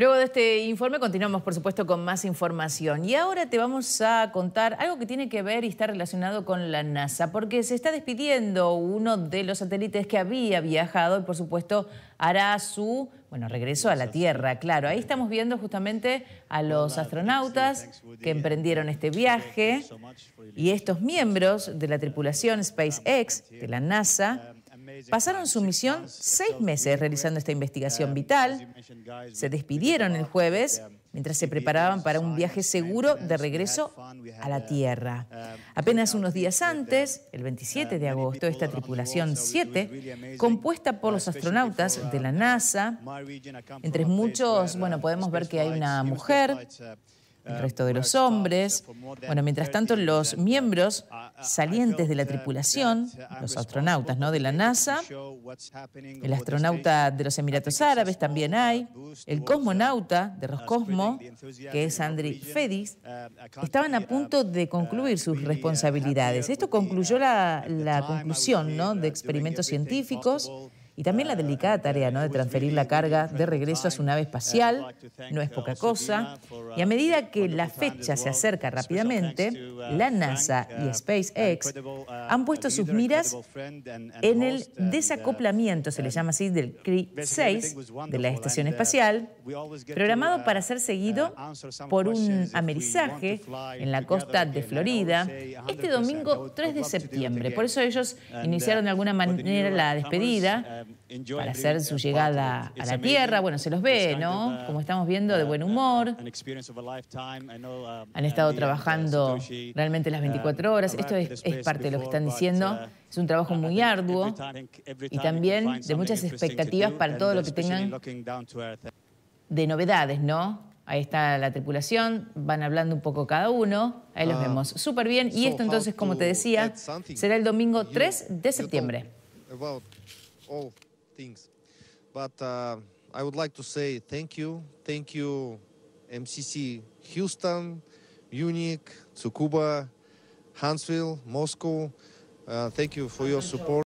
Luego de este informe continuamos, por supuesto, con más información. Y ahora te vamos a contar algo que tiene que ver y está relacionado con la NASA, porque se está despidiendo uno de los satélites que había viajado y, por supuesto, hará su bueno, regreso a la Tierra. Claro, ahí estamos viendo justamente a los astronautas que emprendieron este viaje y estos miembros de la tripulación SpaceX, de la NASA, Pasaron su misión seis meses realizando esta investigación vital. Se despidieron el jueves mientras se preparaban para un viaje seguro de regreso a la Tierra. Apenas unos días antes, el 27 de agosto, esta tripulación 7, compuesta por los astronautas de la NASA, entre muchos, bueno, podemos ver que hay una mujer, el ah, resto de los hombres. Bueno, mientras tanto, los miembros ah, ah, salientes de la tripulación, uh, los astronautas ¿no? de la NASA, el astronauta de los Emiratos Árabes también uh, hay, el uh, cosmonauta de Roscosmo, que es Andriy Fedis, estaban a punto de concluir sus responsabilidades. Esto concluyó la, conclusión de experimentos científicos y también la delicada tarea ¿no? de transferir la carga de regreso a su nave espacial. No es poca cosa. Y a medida que la fecha se acerca rápidamente, la NASA y SpaceX han puesto sus miras en el desacoplamiento, se le llama así, del CRI 6 de la estación espacial, programado para ser seguido por un amerizaje en la costa de Florida este domingo 3 de septiembre. Por eso ellos iniciaron de alguna manera la despedida para hacer su llegada a la Tierra. Bueno, se los ve, ¿no? Uh, como estamos viendo, de uh, buen uh, humor. Han estado trabajando realmente las 24 horas. Esto es, parte de lo que están diciendo. Es un trabajo muy arduo y también de muchas expectativas para todo lo que tengan de novedades, ¿no? Ahí está la tripulación, van hablando un poco cada uno, ahí los ah, vemos súper bien. Y esto entonces, como te decía, será el domingo 3 de septiembre. all things. But uh, I would like to say thank you. Thank you, MCC Houston, Munich, Tsukuba, Huntsville, Moscow. Uh, thank you for your support.